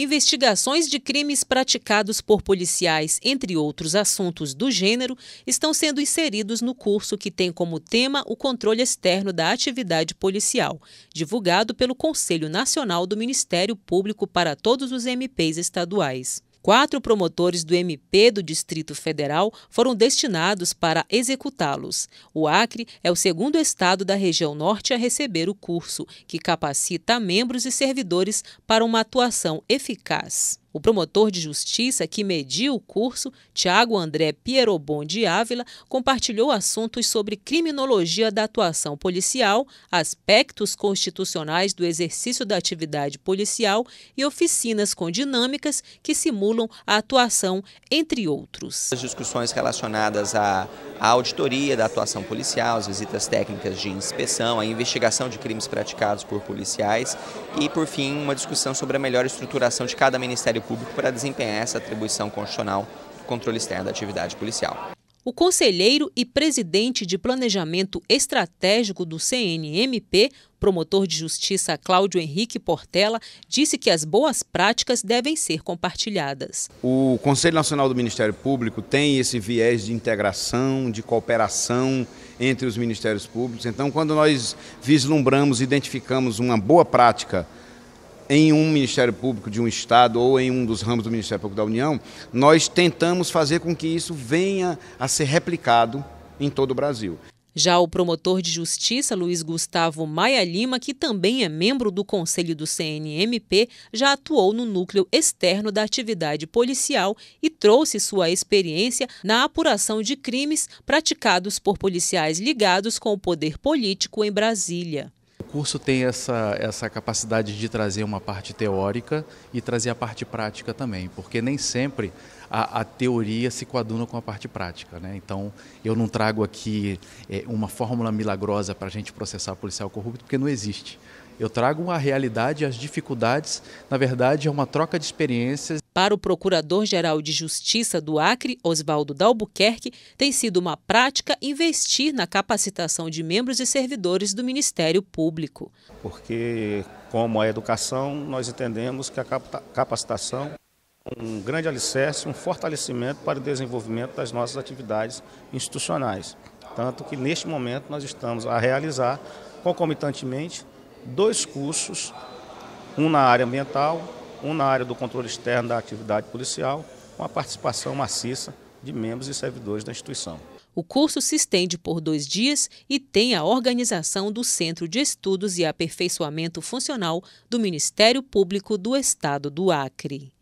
Investigações de crimes praticados por policiais, entre outros assuntos do gênero, estão sendo inseridos no curso que tem como tema o controle externo da atividade policial, divulgado pelo Conselho Nacional do Ministério Público para todos os MPs estaduais. Quatro promotores do MP do Distrito Federal foram destinados para executá-los. O Acre é o segundo estado da região norte a receber o curso, que capacita membros e servidores para uma atuação eficaz. O promotor de justiça que mediu o curso, Tiago André Pierobon de Ávila, compartilhou assuntos sobre criminologia da atuação policial, aspectos constitucionais do exercício da atividade policial e oficinas com dinâmicas que simulam a atuação, entre outros. As discussões relacionadas à, à auditoria da atuação policial, as visitas técnicas de inspeção, a investigação de crimes praticados por policiais e, por fim, uma discussão sobre a melhor estruturação de cada ministério Ministério Público para desempenhar essa atribuição constitucional do controle externo da atividade policial. O conselheiro e presidente de Planejamento Estratégico do CNMP, promotor de justiça Cláudio Henrique Portela, disse que as boas práticas devem ser compartilhadas. O Conselho Nacional do Ministério Público tem esse viés de integração, de cooperação entre os ministérios públicos. Então, quando nós vislumbramos, identificamos uma boa prática em um Ministério Público de um Estado ou em um dos ramos do Ministério Público da União, nós tentamos fazer com que isso venha a ser replicado em todo o Brasil. Já o promotor de justiça Luiz Gustavo Maia Lima, que também é membro do conselho do CNMP, já atuou no núcleo externo da atividade policial e trouxe sua experiência na apuração de crimes praticados por policiais ligados com o poder político em Brasília curso tem essa, essa capacidade de trazer uma parte teórica e trazer a parte prática também, porque nem sempre a, a teoria se coaduna com a parte prática. Né? Então, eu não trago aqui é, uma fórmula milagrosa para a gente processar policial corrupto, porque não existe. Eu trago a realidade, as dificuldades, na verdade, é uma troca de experiências para o Procurador-Geral de Justiça do Acre, Oswaldo Dalbuquerque, tem sido uma prática investir na capacitação de membros e servidores do Ministério Público. Porque, como a educação, nós entendemos que a capacitação é um grande alicerce, um fortalecimento para o desenvolvimento das nossas atividades institucionais. Tanto que, neste momento, nós estamos a realizar, concomitantemente, dois cursos, um na área ambiental um na área do controle externo da atividade policial, com a participação maciça de membros e servidores da instituição. O curso se estende por dois dias e tem a organização do Centro de Estudos e Aperfeiçoamento Funcional do Ministério Público do Estado do Acre.